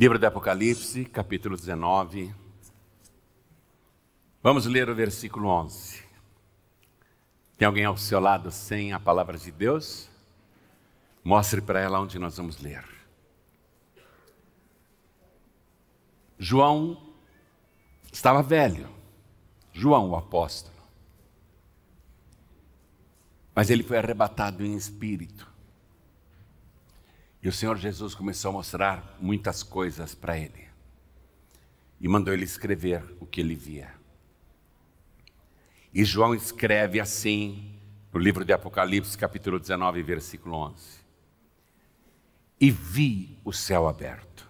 Livro do Apocalipse, capítulo 19. Vamos ler o versículo 11. Tem alguém ao seu lado sem a palavra de Deus? Mostre para ela onde nós vamos ler. João estava velho, João o apóstolo. Mas ele foi arrebatado em espírito. E o Senhor Jesus começou a mostrar muitas coisas para ele. E mandou ele escrever o que ele via. E João escreve assim no livro de Apocalipse, capítulo 19, versículo 11: E vi o céu aberto,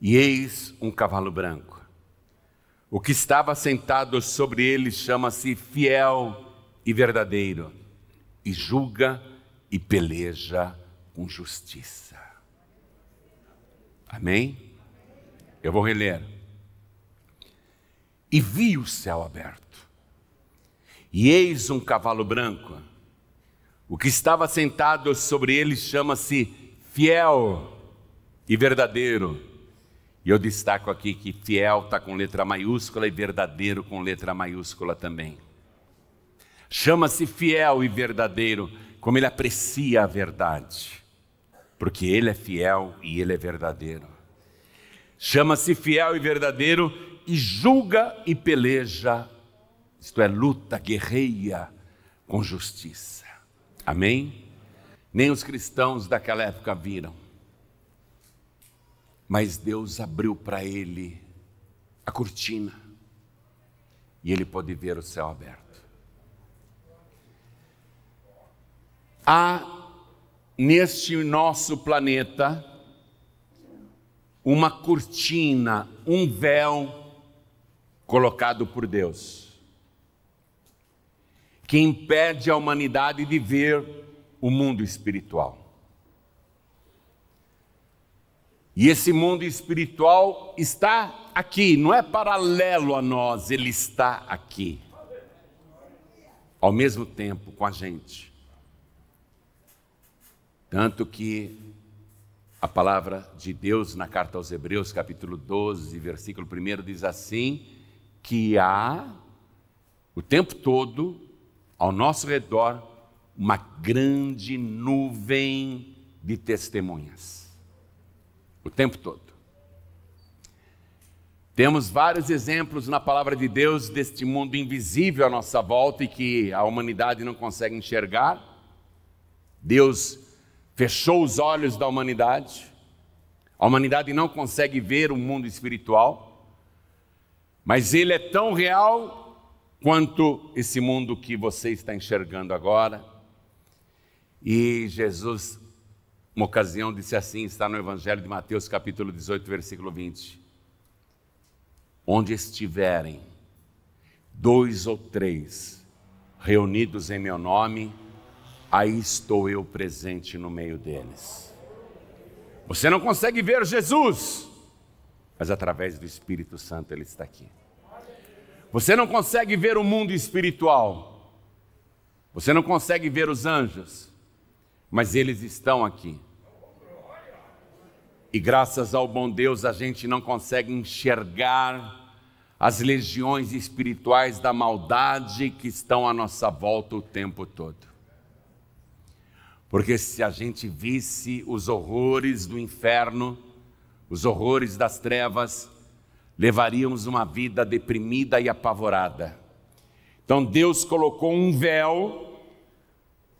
e eis um cavalo branco. O que estava sentado sobre ele chama-se Fiel e Verdadeiro, e julga e peleja com justiça. Amém? Eu vou reler. E vi o céu aberto, e eis um cavalo branco. O que estava sentado sobre ele chama-se Fiel e Verdadeiro. E eu destaco aqui que fiel está com letra maiúscula e verdadeiro com letra maiúscula também. Chama-se fiel e verdadeiro, como ele aprecia a verdade porque Ele é fiel e Ele é verdadeiro. Chama-se fiel e verdadeiro e julga e peleja, isto é, luta, guerreia com justiça. Amém? Nem os cristãos daquela época viram, mas Deus abriu para ele a cortina e ele pode ver o céu aberto. Há neste nosso planeta uma cortina, um véu colocado por Deus, que impede a humanidade de ver o mundo espiritual. E esse mundo espiritual está aqui, não é paralelo a nós, ele está aqui. Ao mesmo tempo com a gente. Tanto que a palavra de Deus na carta aos Hebreus, capítulo 12, versículo 1, diz assim: que há o tempo todo ao nosso redor uma grande nuvem de testemunhas. O tempo todo. Temos vários exemplos na palavra de Deus deste mundo invisível à nossa volta e que a humanidade não consegue enxergar. Deus fechou os olhos da humanidade. A humanidade não consegue ver o mundo espiritual, mas ele é tão real quanto esse mundo que você está enxergando agora. E Jesus, uma ocasião, disse assim: está no Evangelho de Mateus, capítulo 18, versículo 20. Onde estiverem dois ou três reunidos em meu nome, aí estou eu presente no meio deles. Você não consegue ver Jesus, mas através do Espírito Santo ele está aqui. Você não consegue ver o mundo espiritual, você não consegue ver os anjos, mas eles estão aqui. E graças ao bom Deus a gente não consegue enxergar as legiões espirituais da maldade que estão à nossa volta o tempo todo. Porque se a gente visse os horrores do inferno, os horrores das trevas, levaríamos uma vida deprimida e apavorada. Então Deus colocou um véu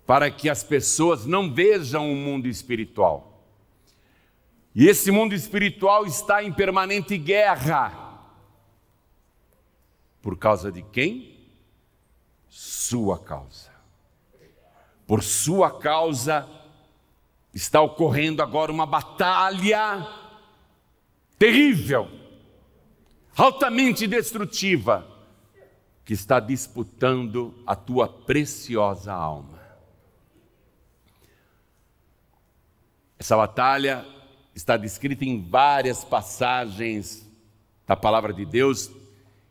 para que as pessoas não vejam o mundo espiritual. E esse mundo espiritual está em permanente guerra. Por causa de quem? Sua causa. Por sua causa está ocorrendo agora uma batalha terrível, altamente destrutiva, que está disputando a tua preciosa alma. Essa batalha está descrita em várias passagens da palavra de Deus,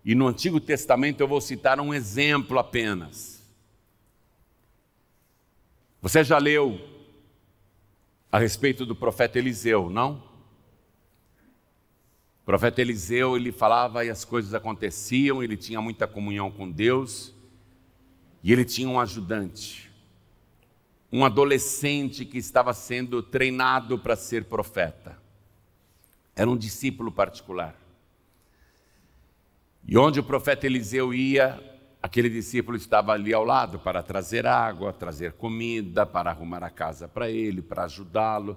e no Antigo Testamento eu vou citar um exemplo apenas. Você já leu a respeito do profeta Eliseu, não? O profeta Eliseu, ele falava e as coisas aconteciam, ele tinha muita comunhão com Deus, e ele tinha um ajudante, um adolescente que estava sendo treinado para ser profeta. Era um discípulo particular. E onde o profeta Eliseu ia, Aquele discípulo estava ali ao lado para trazer água, trazer comida, para arrumar a casa para ele, para ajudá-lo,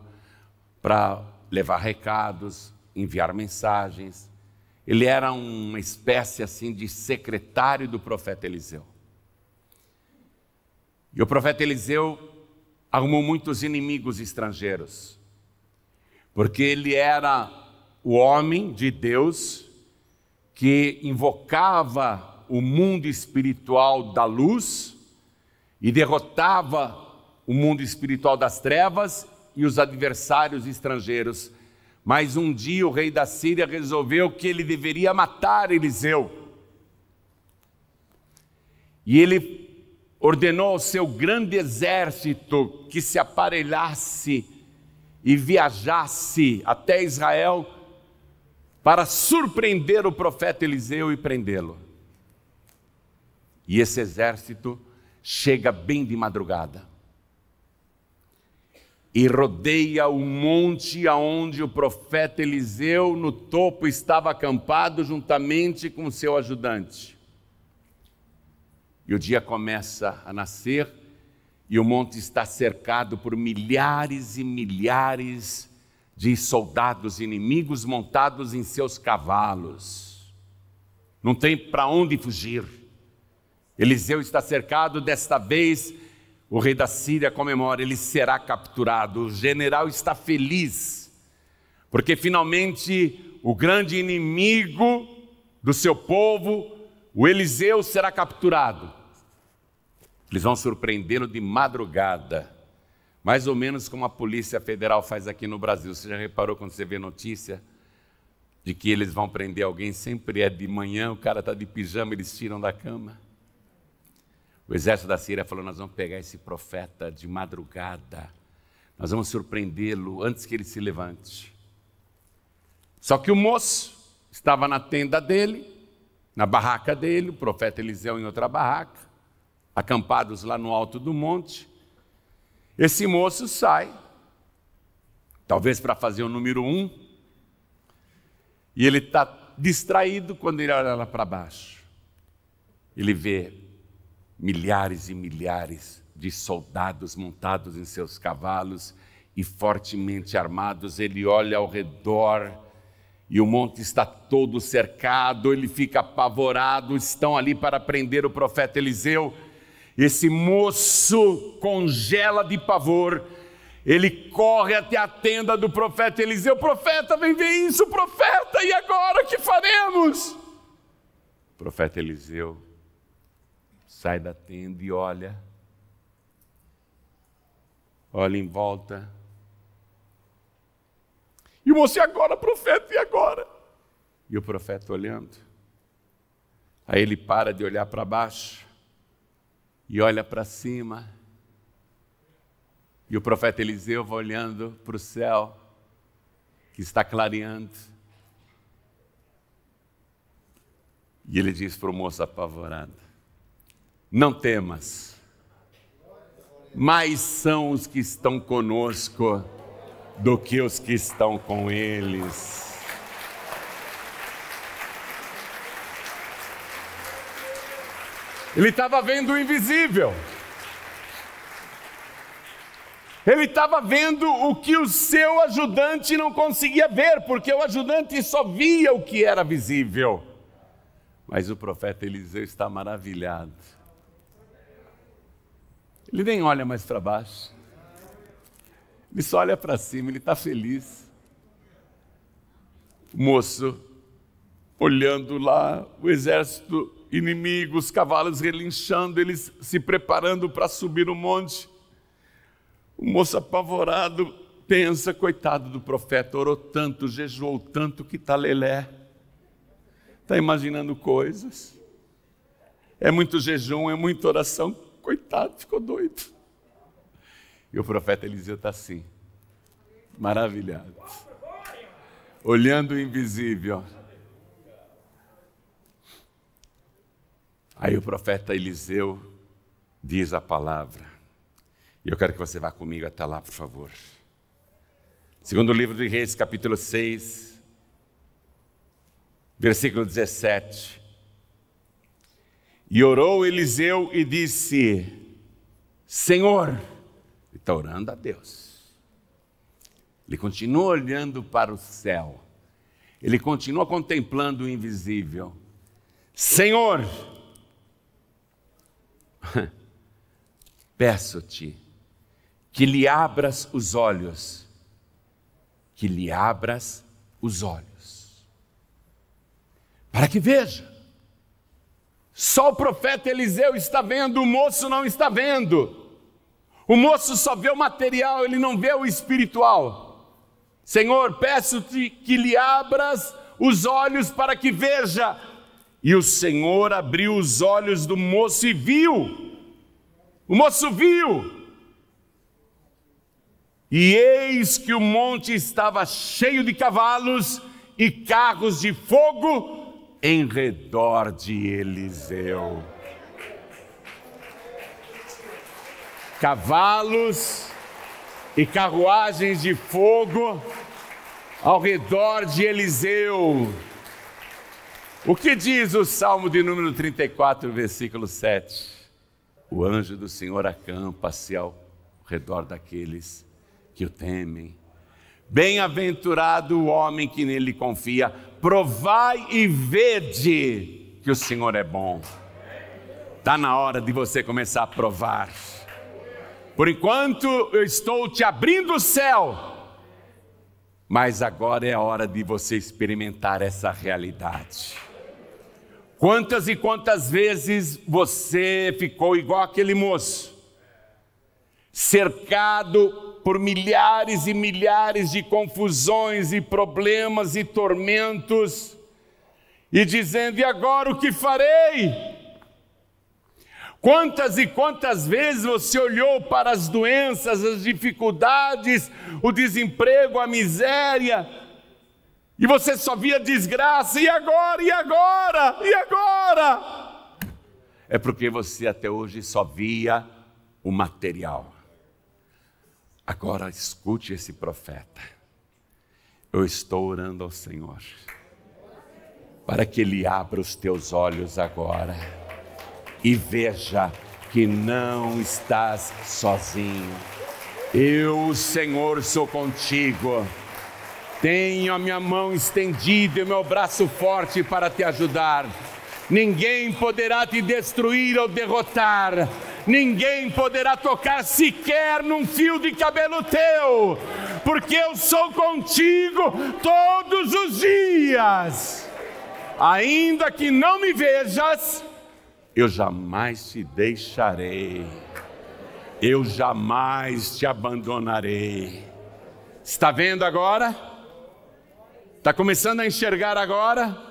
para levar recados, enviar mensagens. Ele era uma espécie assim de secretário do profeta Eliseu. E o profeta Eliseu arrumou muitos inimigos estrangeiros, porque ele era o homem de Deus que invocava o mundo espiritual da luz e derrotava o mundo espiritual das trevas e os adversários estrangeiros. Mas um dia o rei da Síria resolveu que ele deveria matar Eliseu. E ele ordenou ao seu grande exército que se aparelhasse e viajasse até Israel para surpreender o profeta Eliseu e prendê-lo. E esse exército chega bem de madrugada e rodeia o monte aonde o profeta Eliseu, no topo, estava acampado juntamente com seu ajudante. E o dia começa a nascer e o monte está cercado por milhares e milhares de soldados inimigos montados em seus cavalos. Não tem para onde fugir. Eliseu está cercado, desta vez o rei da Síria comemora, ele será capturado. O general está feliz, porque finalmente o grande inimigo do seu povo, o Eliseu, será capturado. Eles vão surpreendê-lo de madrugada, mais ou menos como a Polícia Federal faz aqui no Brasil. Você já reparou quando você vê notícia? de que eles vão prender alguém, sempre é de manhã, o cara está de pijama, eles tiram da cama. O exército da Síria falou: Nós vamos pegar esse profeta de madrugada, nós vamos surpreendê-lo antes que ele se levante. Só que o moço estava na tenda dele, na barraca dele, o profeta Eliseu em outra barraca, acampados lá no alto do monte. Esse moço sai, talvez para fazer o número um, e ele está distraído quando ele olha lá para baixo. Ele vê milhares e milhares de soldados montados em seus cavalos e fortemente armados. Ele olha ao redor e o monte está todo cercado. Ele fica apavorado. Estão ali para prender o profeta Eliseu. Esse moço congela de pavor. Ele corre até a tenda do profeta Eliseu: Profeta, vem ver isso, profeta, e agora o que faremos? O profeta Eliseu sai da tenda e olha, olha em volta. E você agora, profeta, e agora? E o profeta olhando. Aí ele para de olhar para baixo e olha para cima. E o profeta Eliseu vai olhando para o céu, que está clareando. E ele diz para o moço apavorado: não temas, mais são os que estão conosco do que os que estão com eles. Ele estava vendo o invisível. Ele estava vendo o que o seu ajudante não conseguia ver, porque o ajudante só via o que era visível. Mas o profeta Eliseu está maravilhado. Ele nem olha mais para baixo. Ele só olha para cima, ele está feliz. O moço, olhando lá, o exército inimigo, os cavalos relinchando, eles se preparando para subir o monte. O moço apavorado pensa, coitado do profeta, orou tanto, jejuou tanto que está lelé. Está imaginando coisas. É muito jejum, é muita oração, coitado, ficou doido. E o profeta Eliseu está assim, maravilhado, olhando o invisível. Aí o profeta Eliseu diz a palavra. E eu quero que você vá comigo até lá, por favor. Segundo o livro de Reis, capítulo 6, versículo 17. E orou Eliseu e disse: Senhor, ele está orando a Deus. Ele continua olhando para o céu, ele continua contemplando o invisível. Senhor, peço-te que lhe abras os olhos, que lhe abras os olhos, para que veja. Só o profeta Eliseu está vendo, o moço não está vendo. O moço só vê o material, ele não vê o espiritual. Senhor, peço-te que lhe abras os olhos para que veja. E o Senhor abriu os olhos do moço e viu. O moço viu. E eis que o monte estava cheio de cavalos e carros de fogo em redor de Eliseu. Cavalos e carruagens de fogo ao redor de Eliseu. O que diz o Salmo de número 34, versículo 7? O anjo do Senhor acampa-se ao redor daqueles que o temem Bem-aventurado o homem que nele confia. Provai e vede que o Senhor é bom. Está na hora de você começar a provar. Por enquanto eu estou te abrindo o céu, mas agora é a hora de você experimentar essa realidade. Quantas e quantas vezes você ficou igual aquele moço, cercado por milhares e milhares de confusões e problemas e tormentos, e dizendo: e agora o que farei? Quantas e quantas vezes você olhou para as doenças, as dificuldades, o desemprego, a miséria, e você só via desgraça, e agora, e agora, e agora? É porque você até hoje só via o material. Agora escute esse profeta. Eu estou orando ao Senhor para que Ele abra os teus olhos agora e veja que não estás sozinho. Eu, Senhor, sou contigo. Tenho a minha mão estendida e o meu braço forte para te ajudar. Ninguém poderá te destruir ou derrotar ninguém poderá tocar sequer num fio de cabelo teu, porque eu sou contigo todos os dias. Ainda que não me vejas, eu jamais te deixarei, eu jamais te abandonarei. Está vendo agora? Está começando a enxergar agora?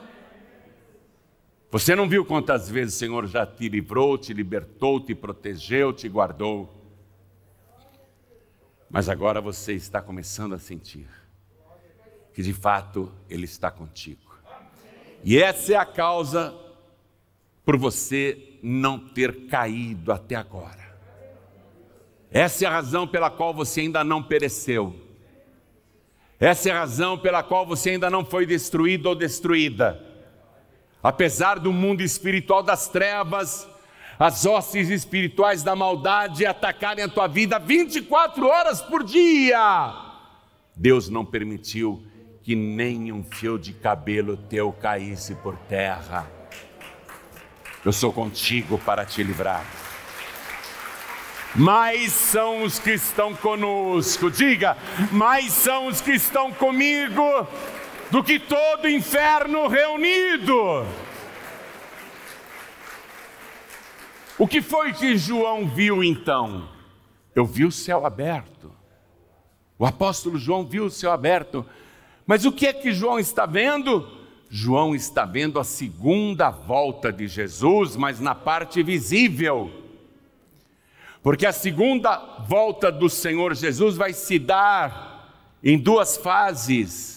Você não viu quantas vezes o Senhor já te livrou, te libertou, te protegeu, te guardou. Mas agora você está começando a sentir que de fato Ele está contigo. E essa é a causa por você não ter caído até agora. Essa é a razão pela qual você ainda não pereceu. Essa é a razão pela qual você ainda não foi destruído ou destruída. Apesar do mundo espiritual das trevas, as hostes espirituais da maldade atacarem a tua vida 24 horas por dia, Deus não permitiu que nem um fio de cabelo teu caísse por terra. Eu sou contigo para te livrar. Mais são os que estão conosco, diga, mais são os que estão comigo do que todo inferno reunido. O que foi que João viu então? Eu vi o céu aberto. O apóstolo João viu o céu aberto. Mas o que é que João está vendo? João está vendo a segunda volta de Jesus, mas na parte visível. Porque a segunda volta do Senhor Jesus vai se dar em duas fases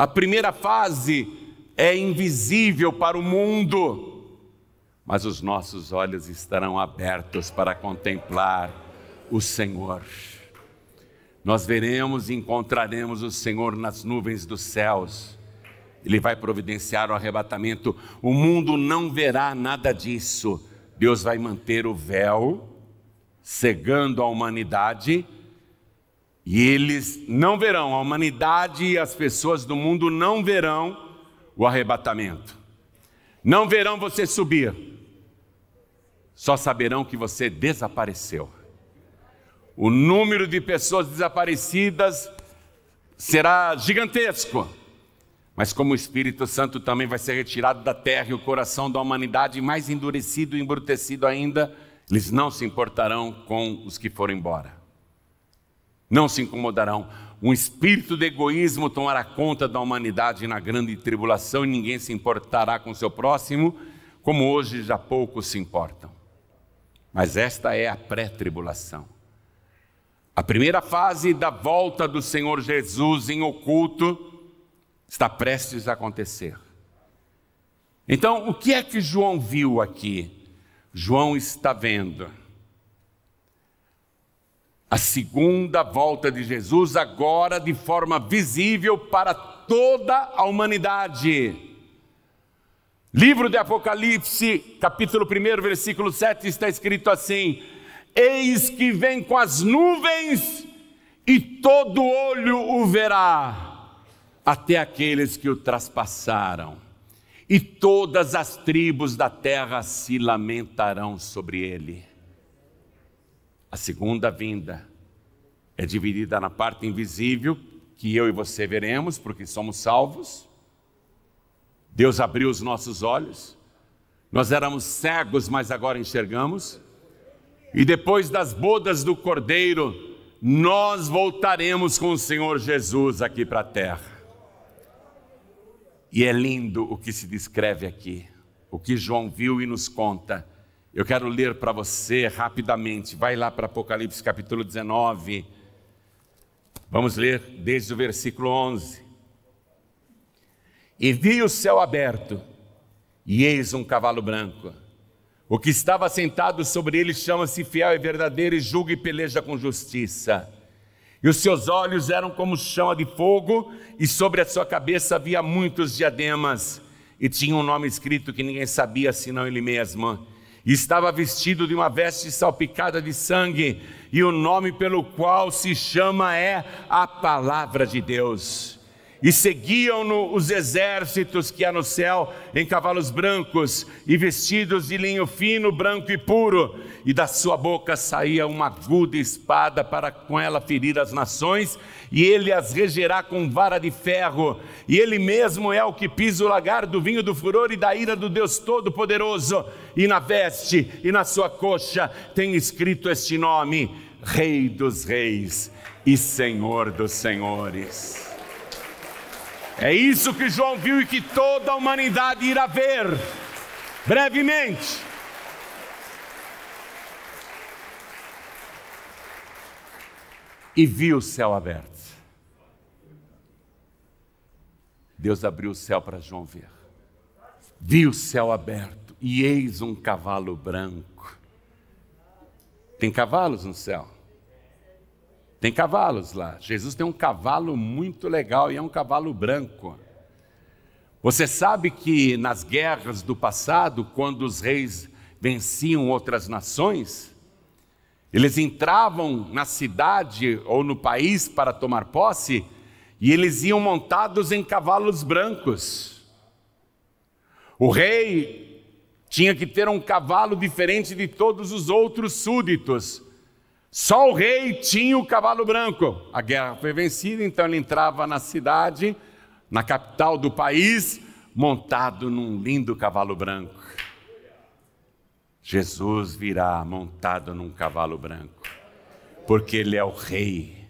a primeira fase é invisível para o mundo, mas os nossos olhos estarão abertos para contemplar o Senhor. Nós veremos e encontraremos o Senhor nas nuvens dos céus. Ele vai providenciar o arrebatamento. O mundo não verá nada disso. Deus vai manter o véu, cegando a humanidade e eles não verão, a humanidade e as pessoas do mundo não verão o arrebatamento. Não verão você subir. Só saberão que você desapareceu. O número de pessoas desaparecidas será gigantesco. Mas como o Espírito Santo também vai ser retirado da terra e o coração da humanidade mais endurecido e embrutecido ainda, eles não se importarão com os que foram embora não se incomodarão. Um espírito de egoísmo tomará conta da humanidade na grande tribulação e ninguém se importará com seu próximo, como hoje já poucos se importam. Mas esta é a pré-tribulação. A primeira fase da volta do Senhor Jesus em oculto está prestes a acontecer. Então, o que é que João viu aqui? João está vendo a segunda volta de Jesus, agora de forma visível para toda a humanidade. Livro de Apocalipse, capítulo 1, versículo 7, está escrito assim: Eis que vem com as nuvens, e todo olho o verá, até aqueles que o traspassaram, e todas as tribos da terra se lamentarão sobre ele. A segunda vinda é dividida na parte invisível, que eu e você veremos, porque somos salvos. Deus abriu os nossos olhos. Nós éramos cegos, mas agora enxergamos. E depois das bodas do Cordeiro, nós voltaremos com o Senhor Jesus aqui para a terra. E é lindo o que se descreve aqui, o que João viu e nos conta. Eu quero ler para você rapidamente. Vai lá para Apocalipse capítulo 19. Vamos ler desde o versículo 11. E vi o céu aberto, e eis um cavalo branco. O que estava sentado sobre ele chama-se fiel e verdadeiro, e julga e peleja com justiça. E os seus olhos eram como chama de fogo, e sobre a sua cabeça havia muitos diademas, e tinha um nome escrito que ninguém sabia senão ele mesmo Estava vestido de uma veste salpicada de sangue, e o nome pelo qual se chama é a Palavra de Deus e seguiam-no os exércitos que há no céu em cavalos brancos e vestidos de linho fino, branco e puro, e da sua boca saía uma aguda espada para com ela ferir as nações, e ele as regerá com vara de ferro, e ele mesmo é o que pisa o lagar do vinho do furor e da ira do Deus Todo-Poderoso, e na veste e na sua coxa tem escrito este nome: Rei dos Reis e Senhor dos Senhores. É isso que João viu e que toda a humanidade irá ver brevemente. E viu o céu aberto. Deus abriu o céu para João ver. Viu o céu aberto e eis um cavalo branco. Tem cavalos no céu? Tem cavalos lá. Jesus tem um cavalo muito legal e é um cavalo branco. Você sabe que nas guerras do passado, quando os reis venciam outras nações, eles entravam na cidade ou no país para tomar posse e eles iam montados em cavalos brancos. O rei tinha que ter um cavalo diferente de todos os outros súditos só o rei tinha o cavalo branco. A guerra foi vencida, então ele entrava na cidade, na capital do país, montado num lindo cavalo branco. Jesus virá montado num cavalo branco, porque ele é o rei,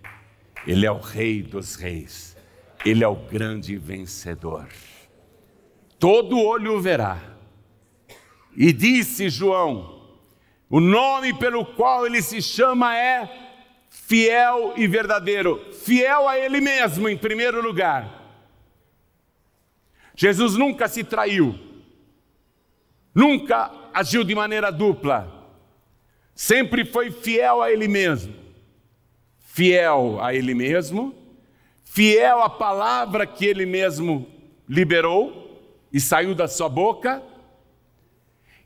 ele é o rei dos reis, ele é o grande vencedor. Todo olho o verá. E disse João: o nome pelo qual ele se chama é fiel e verdadeiro, fiel a ele mesmo em primeiro lugar. Jesus nunca se traiu, nunca agiu de maneira dupla, sempre foi fiel a ele mesmo. Fiel a ele mesmo, fiel à palavra que ele mesmo liberou e saiu da sua boca,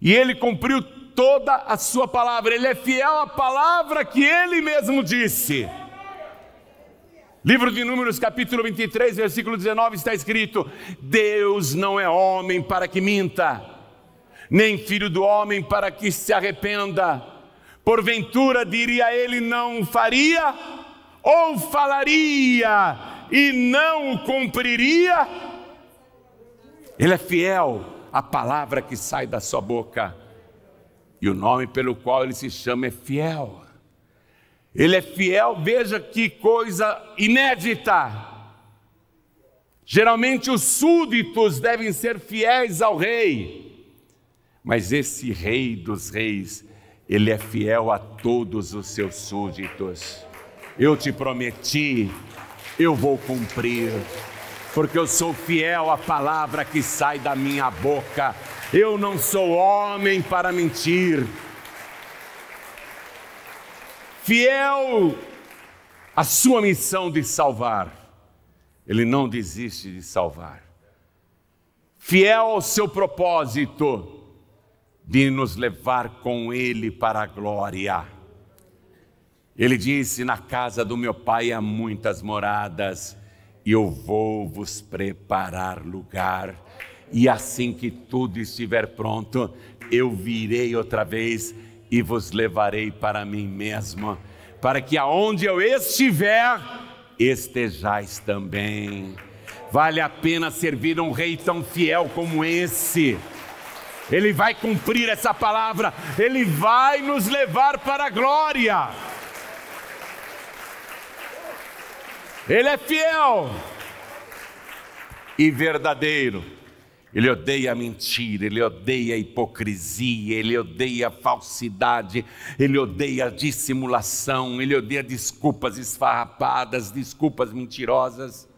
e ele cumpriu toda a sua palavra, ele é fiel à palavra que ele mesmo disse. Livro de Números, capítulo 23, versículo 19, está escrito: Deus não é homem para que minta, nem filho do homem para que se arrependa. Porventura, diria ele, não faria, ou falaria e não o cumpriria? Ele é fiel à palavra que sai da sua boca. E o nome pelo qual ele se chama é fiel. Ele é fiel, veja que coisa inédita. Geralmente os súditos devem ser fiéis ao rei, mas esse rei dos reis, ele é fiel a todos os seus súditos. Eu te prometi, eu vou cumprir, porque eu sou fiel à palavra que sai da minha boca eu não sou homem para mentir. Fiel à sua missão de salvar, ele não desiste de salvar. Fiel ao seu propósito de nos levar com ele para a glória. Ele disse: Na casa do meu pai há muitas moradas, e eu vou vos preparar lugar e assim que tudo estiver pronto, eu virei outra vez e vos levarei para mim mesmo, para que aonde eu estiver, estejais também. Vale a pena servir um rei tão fiel como esse. Ele vai cumprir essa palavra, ele vai nos levar para a glória. Ele é fiel e verdadeiro. Ele odeia a mentira, ele odeia a hipocrisia, ele odeia a falsidade, ele odeia a dissimulação, ele odeia desculpas esfarrapadas, desculpas mentirosas.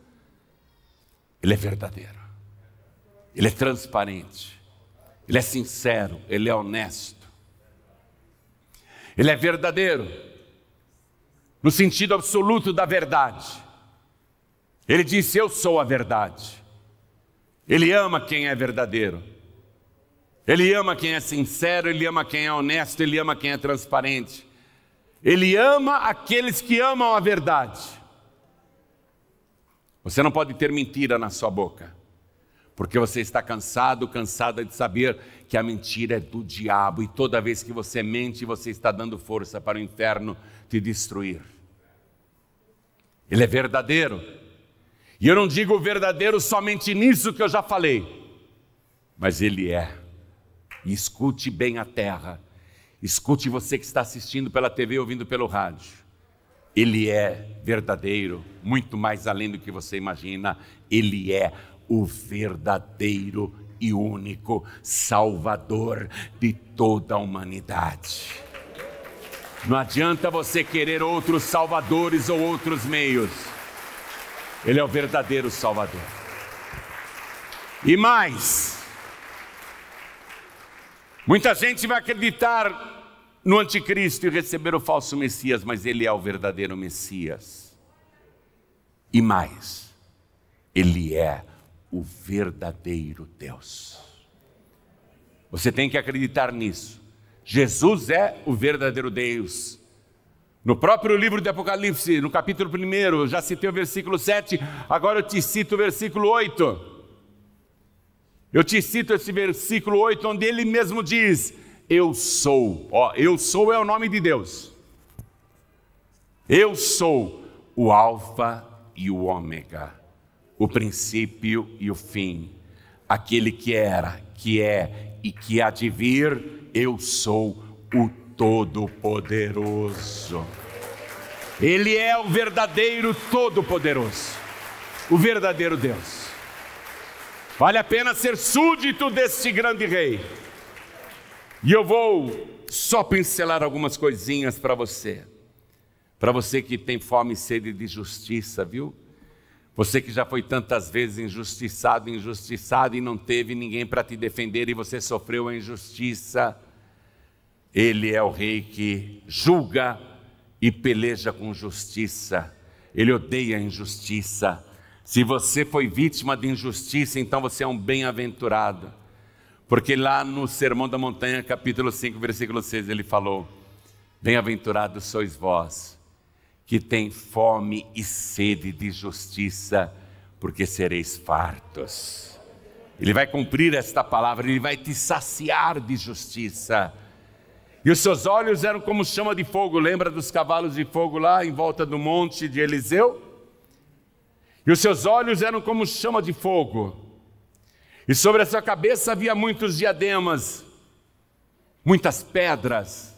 Ele é verdadeiro, ele é transparente, ele é sincero, ele é honesto, ele é verdadeiro, no sentido absoluto da verdade. Ele disse: Eu sou a verdade. Ele ama quem é verdadeiro. Ele ama quem é sincero, ele ama quem é honesto, ele ama quem é transparente. Ele ama aqueles que amam a verdade. Você não pode ter mentira na sua boca, porque você está cansado, cansada de saber que a mentira é do diabo e toda vez que você mente, você está dando força para o inferno te destruir. Ele é verdadeiro. E eu não digo o verdadeiro somente nisso que eu já falei, mas ele é. E escute bem a terra, escute você que está assistindo pela TV, ouvindo pelo rádio. Ele é verdadeiro, muito mais além do que você imagina. Ele é o verdadeiro e único Salvador de toda a humanidade. Não adianta você querer outros salvadores ou outros meios. Ele é o verdadeiro Salvador. E mais, muita gente vai acreditar no anticristo e receber o falso Messias, mas ele é o verdadeiro Messias. E mais, ele é o verdadeiro Deus. Você tem que acreditar nisso. Jesus é o verdadeiro Deus. No próprio livro de Apocalipse, no capítulo 1, já citei o versículo 7, agora eu te cito o versículo 8. Eu te cito esse versículo 8, onde ele mesmo diz: Eu sou. Ó, eu sou é o nome de Deus. Eu sou o Alfa e o Ômega, o princípio e o fim, aquele que era, que é e que há de vir, eu sou o Todo-Poderoso. Ele é o verdadeiro Todo-Poderoso, o verdadeiro Deus. Vale a pena ser súdito deste grande rei. E eu vou só pincelar algumas coisinhas para você. Para você que tem fome e sede de justiça, viu? Você que já foi tantas vezes injustiçado, injustiçado e não teve ninguém para te defender e você sofreu a injustiça. Ele é o rei que julga e peleja com justiça. Ele odeia a injustiça. Se você foi vítima de injustiça, então você é um bem-aventurado. Porque lá no Sermão da Montanha, capítulo 5, versículo 6, ele falou: Bem-aventurados sois vós, que tem fome e sede de justiça, porque sereis fartos. Ele vai cumprir esta palavra, ele vai te saciar de justiça e os seus olhos eram como chama de fogo, lembra dos cavalos de fogo lá em volta do monte de Eliseu? E os seus olhos eram como chama de fogo, e sobre a sua cabeça havia muitos diademas, muitas pedras,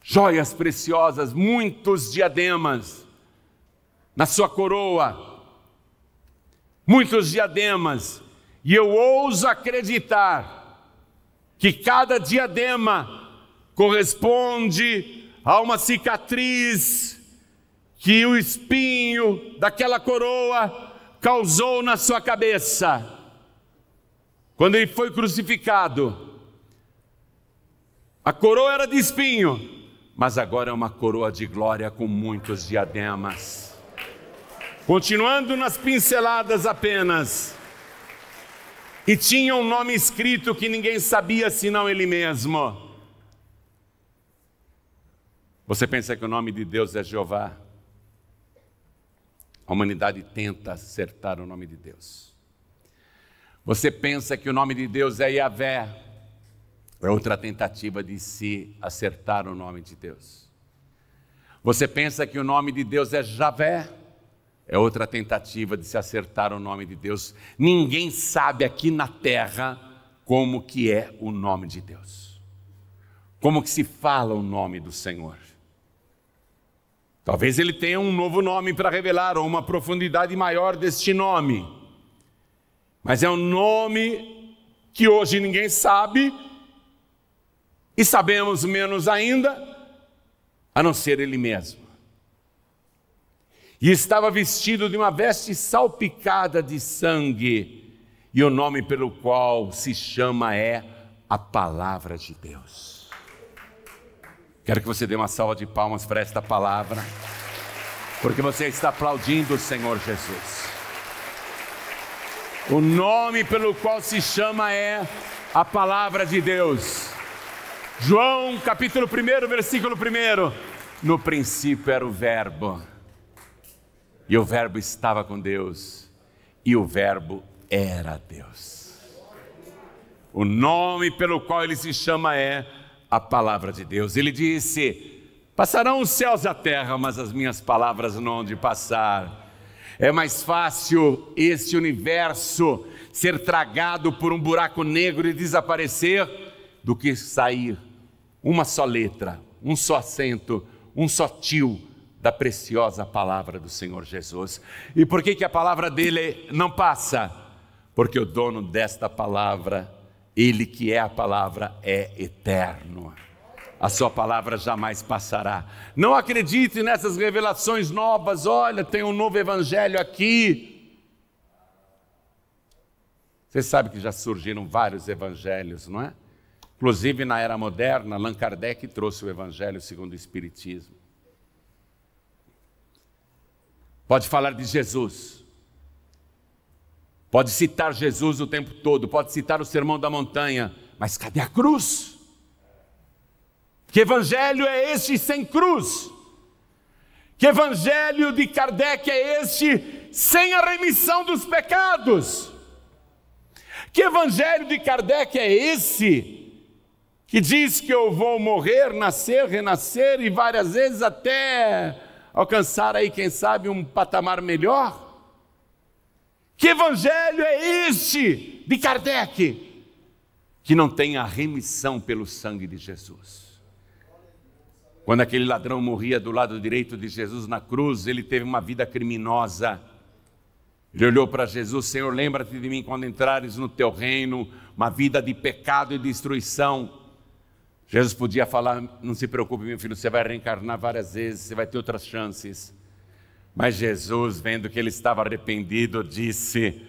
joias preciosas, muitos diademas na sua coroa, muitos diademas, e eu ouso acreditar que cada diadema corresponde a uma cicatriz que o espinho daquela coroa causou na sua cabeça. Quando ele foi crucificado, a coroa era de espinho, mas agora é uma coroa de glória com muitos diademas. Continuando nas pinceladas apenas, e tinha um nome escrito que ninguém sabia senão ele mesmo. Você pensa que o nome de Deus é Jeová? A humanidade tenta acertar o nome de Deus. Você pensa que o nome de Deus é Yahvé? É outra tentativa de se acertar o nome de Deus. Você pensa que o nome de Deus é Javé? É outra tentativa de se acertar o nome de Deus. Ninguém sabe aqui na terra como que é o nome de Deus. Como que se fala o nome do Senhor. Talvez ele tenha um novo nome para revelar, ou uma profundidade maior deste nome. Mas é um nome que hoje ninguém sabe, e sabemos menos ainda, a não ser ele mesmo e estava vestido de uma veste salpicada de sangue, e o nome pelo qual se chama é a Palavra de Deus. Quero que você dê uma salva de palmas para esta palavra, porque você está aplaudindo o Senhor Jesus. O nome pelo qual se chama é a Palavra de Deus. João capítulo 1, versículo 1. No princípio era o Verbo e o Verbo estava com Deus, e o Verbo era Deus. O nome pelo qual ele se chama é a Palavra de Deus. Ele disse: Passarão os céus e a terra, mas as minhas palavras não hão de passar. É mais fácil este universo ser tragado por um buraco negro e desaparecer do que sair uma só letra, um só acento, um só tio da preciosa palavra do Senhor Jesus. E por que, que a palavra dele não passa? Porque o dono desta palavra, ele que é a palavra, é eterno. A sua palavra jamais passará. Não acredite nessas revelações novas. Olha, tem um novo evangelho aqui. Você sabe que já surgiram vários evangelhos, não é? Inclusive na era moderna, Allan Kardec trouxe o evangelho segundo o Espiritismo. Pode falar de Jesus. Pode citar Jesus o tempo todo, pode citar o Sermão da Montanha, mas cadê a cruz? Que evangelho é este sem cruz? Que evangelho de Kardec é este sem a remissão dos pecados? Que evangelho de Kardec é esse que diz que eu vou morrer, nascer, renascer e várias vezes até alcançar aí, quem sabe, um patamar melhor? Que evangelho é este de Kardec que não tem a remissão pelo sangue de Jesus? Quando aquele ladrão morria do lado direito de Jesus na cruz, ele teve uma vida criminosa. Ele olhou para Jesus, Senhor, lembra-te de mim quando entrares no teu reino, uma vida de pecado e destruição. Jesus podia falar: Não se preocupe, meu filho, você vai reencarnar várias vezes, você vai ter outras chances. Mas Jesus, vendo que ele estava arrependido, disse: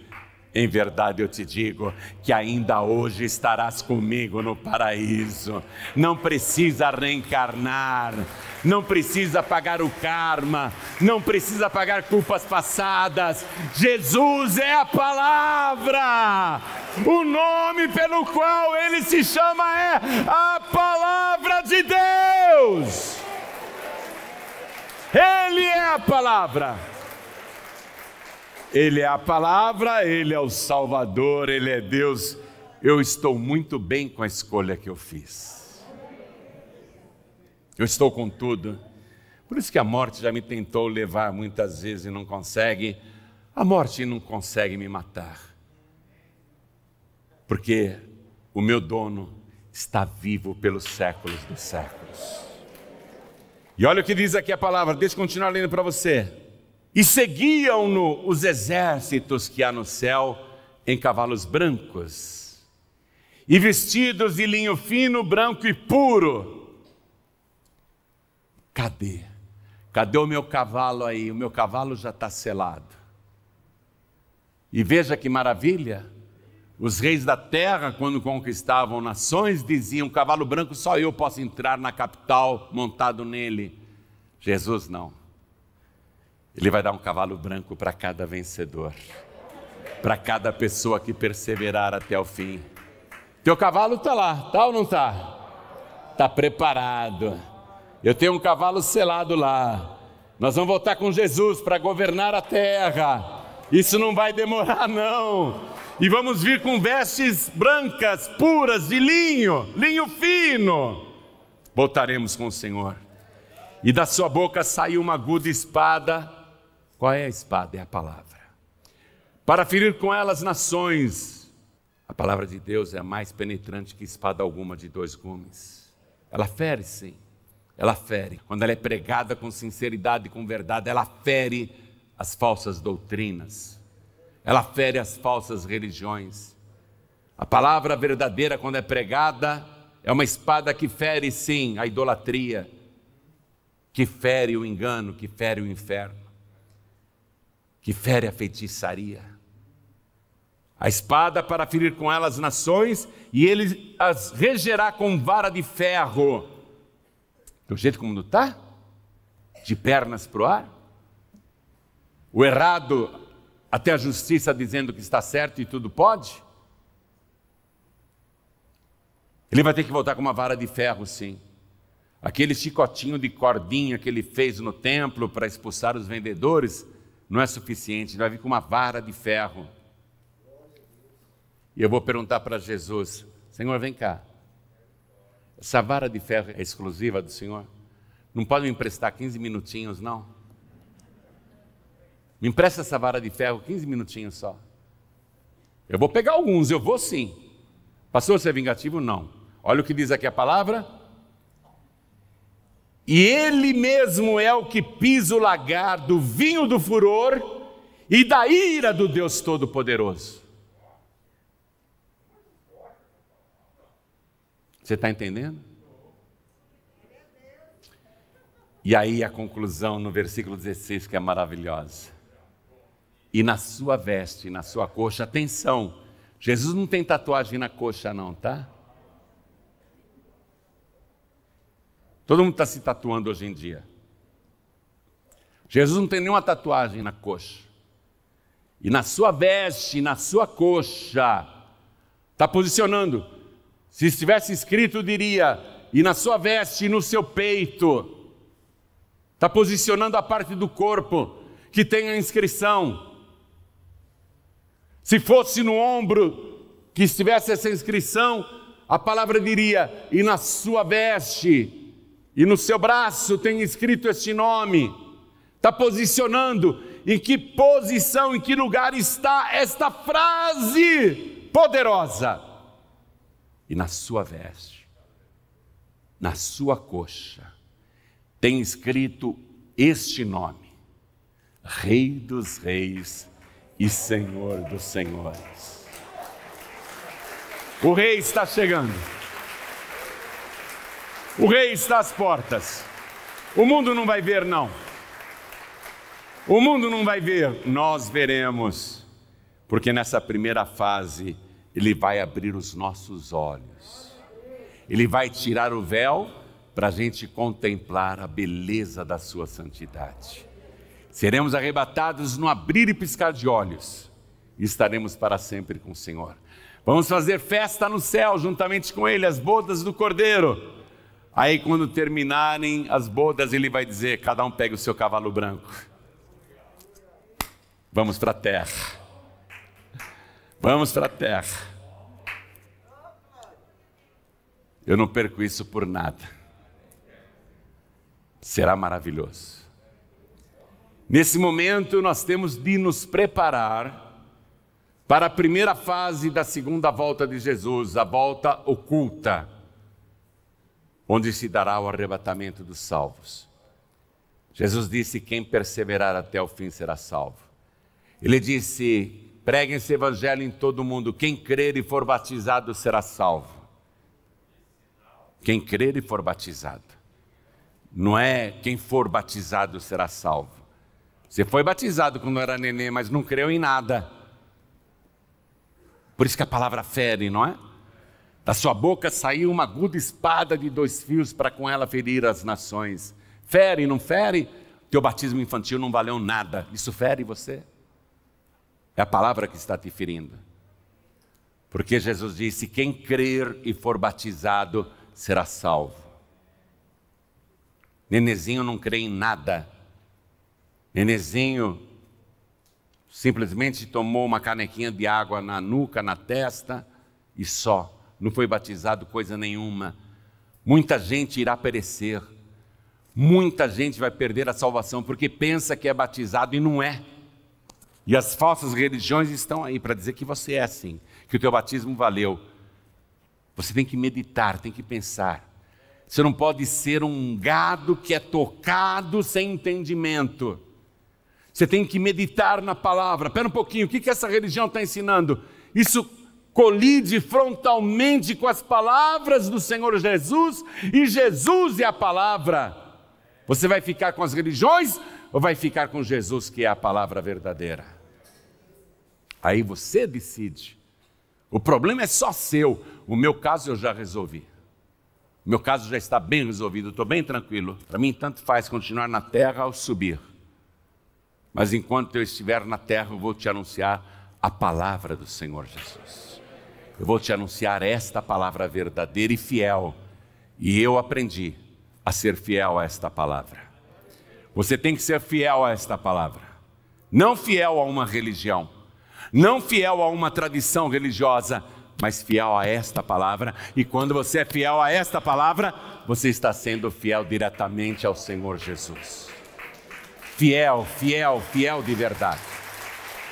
Em verdade eu te digo que ainda hoje estarás comigo no paraíso. Não precisa reencarnar, não precisa pagar o karma, não precisa pagar culpas passadas. Jesus é a palavra. O nome pelo qual ele se chama é a Palavra de Deus. Ele é a palavra. Ele é a palavra, ele é o Salvador, ele é Deus. Eu estou muito bem com a escolha que eu fiz. Eu estou com tudo. Por isso que a morte já me tentou levar muitas vezes e não consegue. A morte não consegue me matar porque o meu dono está vivo pelos séculos dos séculos. E olha o que diz aqui a palavra, deixa eu continuar lendo para você. E seguiam-no os exércitos que há no céu em cavalos brancos, e vestidos de linho fino, branco e puro. Cadê? Cadê o meu cavalo aí? O meu cavalo já está selado. E veja que maravilha! Os reis da terra, quando conquistavam nações, diziam: cavalo branco, só eu posso entrar na capital montado nele. Jesus não. Ele vai dar um cavalo branco para cada vencedor, para cada pessoa que perseverar até o fim. Teu cavalo está lá, está ou não está? Está preparado. Eu tenho um cavalo selado lá. Nós vamos voltar com Jesus para governar a terra. Isso não vai demorar, não e vamos vir com vestes brancas, puras, de linho, linho fino. Voltaremos com o Senhor. E da sua boca saiu uma aguda espada. Qual é a espada? É a palavra. Para ferir com elas nações. A palavra de Deus é mais penetrante que espada alguma de dois gumes. Ela fere, sim. Ela fere. Quando ela é pregada com sinceridade e com verdade, ela fere as falsas doutrinas ela fere as falsas religiões. A palavra verdadeira, quando é pregada, é uma espada que fere, sim, a idolatria, que fere o engano, que fere o inferno, que fere a feitiçaria. A espada para ferir com elas nações, e ele as regerá com vara de ferro. Do jeito como não está? De pernas para o ar? O errado até a justiça dizendo que está certo e tudo pode? Ele vai ter que voltar com uma vara de ferro, sim. Aquele chicotinho de cordinha que ele fez no templo para expulsar os vendedores não é suficiente, ele vai vir com uma vara de ferro. E eu vou perguntar para Jesus: Senhor, vem cá. Essa vara de ferro é exclusiva do Senhor? Não pode me emprestar 15 minutinhos, não? Me empresta essa vara de ferro, 15 minutinhos só. Eu vou pegar alguns, eu vou sim. Pastor, você é vingativo? Não. Olha o que diz aqui a palavra. E ele mesmo é o que pisa o lagar do vinho do furor e da ira do Deus Todo-Poderoso. Você está entendendo? E aí a conclusão no versículo 16 que é maravilhosa e na sua veste, na sua coxa. Atenção, Jesus não tem tatuagem na coxa, não, tá? Todo mundo está se tatuando hoje em dia. Jesus não tem nenhuma tatuagem na coxa. E na sua veste, na sua coxa, está posicionando. Se estivesse escrito, diria: e na sua veste, no seu peito, está posicionando a parte do corpo que tem a inscrição. Se fosse no ombro que estivesse essa inscrição, a palavra diria: e na sua veste, e no seu braço tem escrito este nome. Está posicionando em que posição, em que lugar está esta frase poderosa. E na sua veste, na sua coxa, tem escrito este nome: Rei dos Reis e Senhor dos senhores. O rei está chegando. O rei está às portas. O mundo não vai ver, não. O mundo não vai ver, nós veremos. Porque nessa primeira fase, ele vai abrir os nossos olhos. Ele vai tirar o véu para a gente contemplar a beleza da sua santidade. Seremos arrebatados no abrir e piscar de olhos e estaremos para sempre com o Senhor. Vamos fazer festa no céu, juntamente com Ele, as bodas do Cordeiro. Aí, quando terminarem as bodas, Ele vai dizer: cada um pega o seu cavalo branco. Vamos para a terra. Vamos para a terra. Eu não perco isso por nada. Será maravilhoso. Nesse momento, nós temos de nos preparar para a primeira fase da segunda volta de Jesus, a volta oculta, onde se dará o arrebatamento dos salvos. Jesus disse: Quem perseverar até o fim será salvo. Ele disse: preguem esse evangelho em todo o mundo. Quem crer e for batizado será salvo. Quem crer e for batizado. Não é quem for batizado será salvo. Você foi batizado quando era nenê, mas não creu em nada. Por isso que a palavra fere, não é? Da sua boca saiu uma aguda espada de dois fios para com ela ferir as nações. Fere, não fere? Teu batismo infantil não valeu nada. Isso fere você? É a palavra que está te ferindo. Porque Jesus disse: quem crer e for batizado será salvo. Nenezinho não crê em nada, Enezinho simplesmente tomou uma canequinha de água na nuca, na testa e só. Não foi batizado coisa nenhuma. Muita gente irá perecer. Muita gente vai perder a salvação porque pensa que é batizado e não é. E as falsas religiões estão aí para dizer que você é assim, que o teu batismo valeu. Você tem que meditar, tem que pensar. Você não pode ser um gado que é tocado sem entendimento. Você tem que meditar na palavra. Pera um pouquinho, o que, que essa religião está ensinando? Isso colide frontalmente com as palavras do Senhor Jesus, e Jesus é a palavra. Você vai ficar com as religiões ou vai ficar com Jesus, que é a palavra verdadeira? Aí você decide. O problema é só seu. O meu caso eu já resolvi. O meu caso já está bem resolvido, estou bem tranquilo. Para mim, tanto faz continuar na terra ou subir. Mas enquanto eu estiver na terra, eu vou te anunciar a palavra do Senhor Jesus. Eu vou te anunciar esta palavra verdadeira e fiel. E eu aprendi a ser fiel a esta palavra. Você tem que ser fiel a esta palavra. Não fiel a uma religião, não fiel a uma tradição religiosa, mas fiel a esta palavra. E quando você é fiel a esta palavra, você está sendo fiel diretamente ao Senhor Jesus fiel, fiel, fiel de verdade.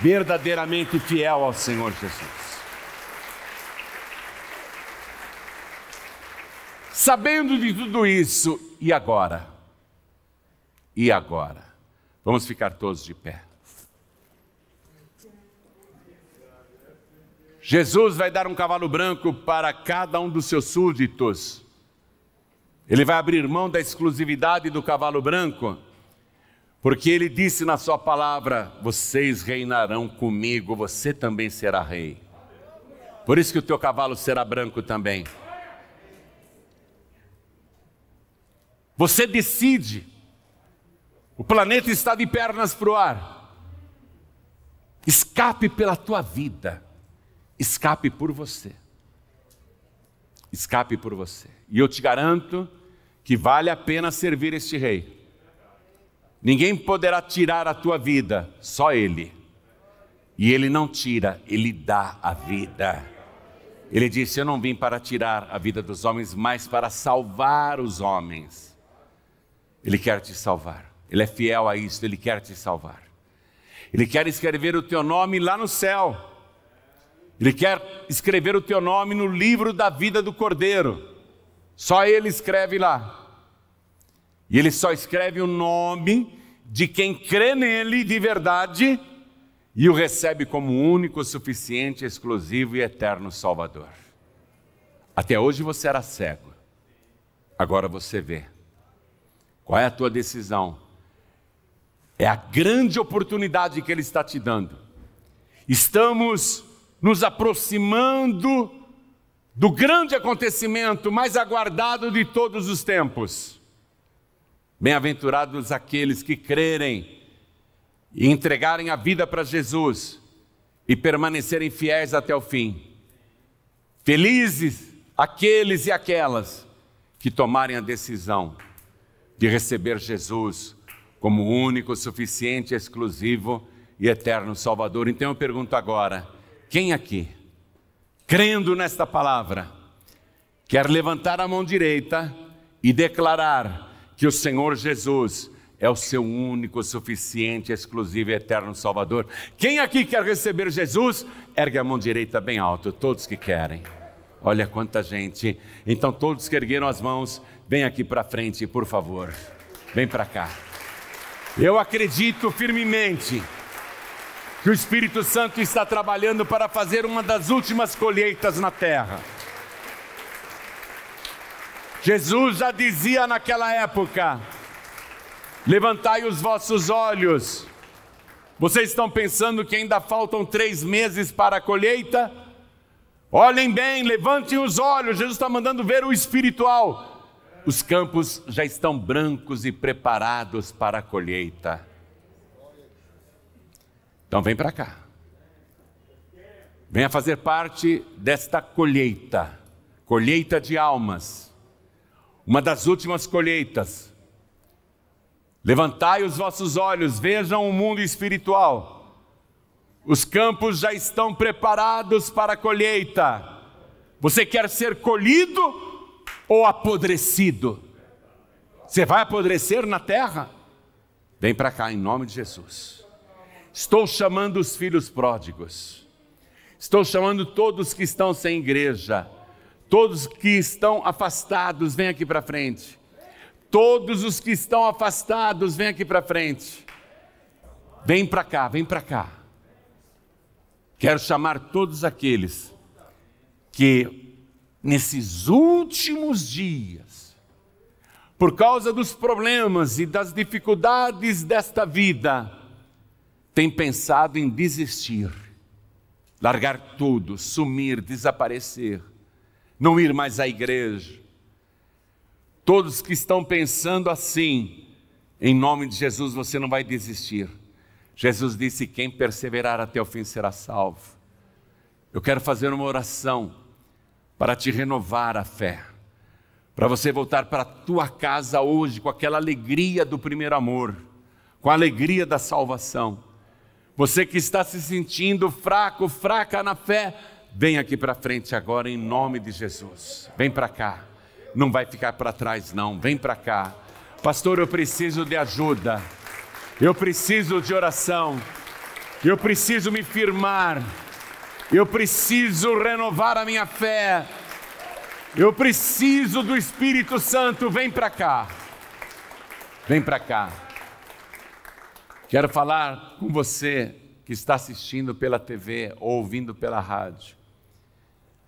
Verdadeiramente fiel ao Senhor Jesus. Sabendo de tudo isso, e agora? E agora? Vamos ficar todos de pé. Jesus vai dar um cavalo branco para cada um dos seus súditos. Ele vai abrir mão da exclusividade do cavalo branco porque ele disse na sua palavra: Vocês reinarão comigo, você também será rei. Por isso que o teu cavalo será branco também. Você decide. O planeta está de pernas para o ar. Escape pela tua vida. Escape por você. Escape por você. E eu te garanto que vale a pena servir este rei. Ninguém poderá tirar a tua vida, só Ele. E Ele não tira, Ele dá a vida. Ele disse: Eu não vim para tirar a vida dos homens, mas para salvar os homens. Ele quer te salvar. Ele é fiel a isso, ele quer te salvar. Ele quer escrever o teu nome lá no céu. Ele quer escrever o teu nome no livro da vida do Cordeiro. Só ele escreve lá. E ele só escreve o nome de quem crê nele de verdade e o recebe como único, suficiente, exclusivo e eterno Salvador. Até hoje você era cego, agora você vê. Qual é a tua decisão? É a grande oportunidade que ele está te dando. Estamos nos aproximando do grande acontecimento mais aguardado de todos os tempos. Bem-aventurados aqueles que crerem e entregarem a vida para Jesus e permanecerem fiéis até o fim. Felizes aqueles e aquelas que tomarem a decisão de receber Jesus como único, suficiente, exclusivo e eterno Salvador. Então eu pergunto agora: quem aqui, crendo nesta palavra, quer levantar a mão direita e declarar que o Senhor Jesus é o seu único, suficiente, exclusivo e eterno Salvador. Quem aqui quer receber Jesus, ergue a mão direita bem alto, todos que querem. Olha quanta gente. Então, todos que ergueram as mãos, vem aqui para frente, por favor. Vem para cá. Eu acredito firmemente que o Espírito Santo está trabalhando para fazer uma das últimas colheitas na terra. Jesus já dizia naquela época: levantai os vossos olhos. Vocês estão pensando que ainda faltam três meses para a colheita? Olhem bem, levantem os olhos, Jesus está mandando ver o espiritual os campos já estão brancos e preparados para a colheita. Então vem para cá. Venha fazer parte desta colheita, colheita de almas uma das últimas colheitas. Levantai os vossos olhos, vejam o mundo espiritual. Os campos já estão preparados para a colheita. Você quer ser colhido ou apodrecido? Você vai apodrecer na terra? Vem para cá em nome de Jesus. Estou chamando os filhos pródigos. Estou chamando todos que estão sem igreja. Todos que estão afastados, vem aqui para frente. Todos os que estão afastados, vem aqui para frente. Vem para cá, vem para cá. Quero chamar todos aqueles que nesses últimos dias, por causa dos problemas e das dificuldades desta vida, têm pensado em desistir, largar tudo, sumir, desaparecer não ir mais à igreja. Todos que estão pensando assim, em nome de Jesus você não vai desistir. Jesus disse: Quem perseverar até o fim será salvo. Eu quero fazer uma oração para te renovar a fé, para você voltar para a tua casa hoje com aquela alegria do primeiro amor, com a alegria da salvação. Você que está se sentindo fraco, fraca na fé, Vem aqui para frente agora em nome de Jesus. Vem para cá. Não vai ficar para trás não. Vem para cá. Pastor, eu preciso de ajuda. Eu preciso de oração. Eu preciso me firmar. Eu preciso renovar a minha fé. Eu preciso do Espírito Santo. Vem para cá. Vem para cá. Quero falar com você que está assistindo pela TV ou ouvindo pela rádio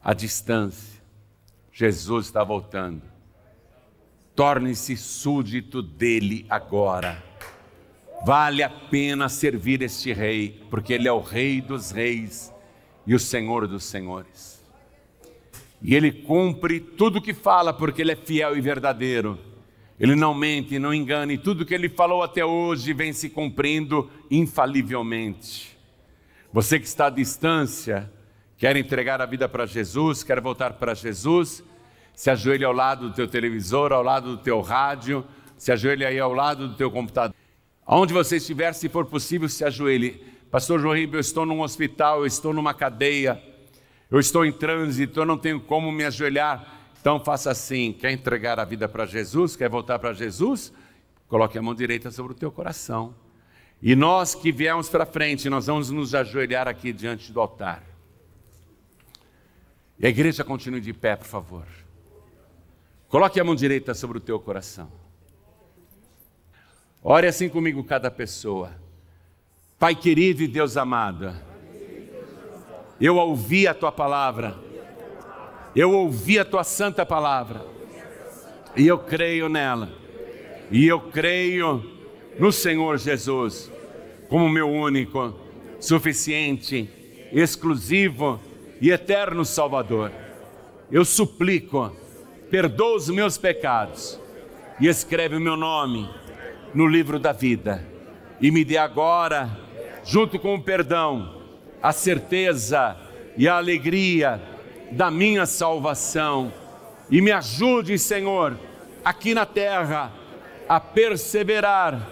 à distância. Jesus está voltando. Torne-se súdito dele agora. Vale a pena servir este rei, porque ele é o rei dos reis e o senhor dos senhores. E ele cumpre tudo o que fala, porque ele é fiel e verdadeiro. Ele não mente, não engana, e tudo que ele falou até hoje vem se cumprindo infalivelmente. Você que está à distância, quer entregar a vida para Jesus, quer voltar para Jesus, se ajoelhe ao lado do teu televisor, ao lado do teu rádio, se ajoelhe aí ao lado do teu computador. Onde você estiver, se for possível, se ajoelhe. Pastor João Ribeiro, eu estou num hospital, eu estou numa cadeia, eu estou em trânsito, eu não tenho como me ajoelhar. Então faça assim, quer entregar a vida para Jesus, quer voltar para Jesus, coloque a mão direita sobre o teu coração. E nós que viemos para frente, nós vamos nos ajoelhar aqui diante do altar. E a igreja continue de pé, por favor. Coloque a mão direita sobre o teu coração. Ore assim comigo cada pessoa. Pai querido e Deus amado, eu ouvi a tua palavra. Eu ouvi a tua santa palavra. E eu creio nela. E eu creio no Senhor Jesus como meu único, suficiente, exclusivo e eterno Salvador, eu suplico, perdoa os meus pecados e escreve o meu nome no livro da vida e me dê agora, junto com o perdão, a certeza e a alegria da minha salvação. E me ajude, Senhor, aqui na terra, a perseverar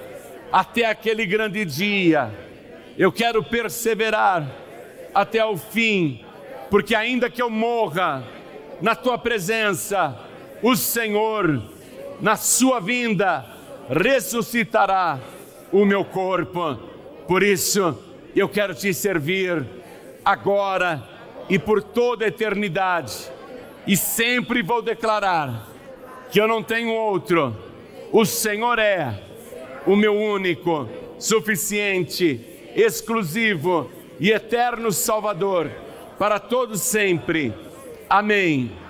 até aquele grande dia. Eu quero perseverar até o fim porque ainda que eu morra na tua presença, o Senhor, na sua vinda, ressuscitará o meu corpo. Por isso, eu quero te servir agora e por toda a eternidade. E sempre vou declarar que eu não tenho outro. O Senhor é o meu único, suficiente, exclusivo e eterno Salvador para todos sempre. Amém.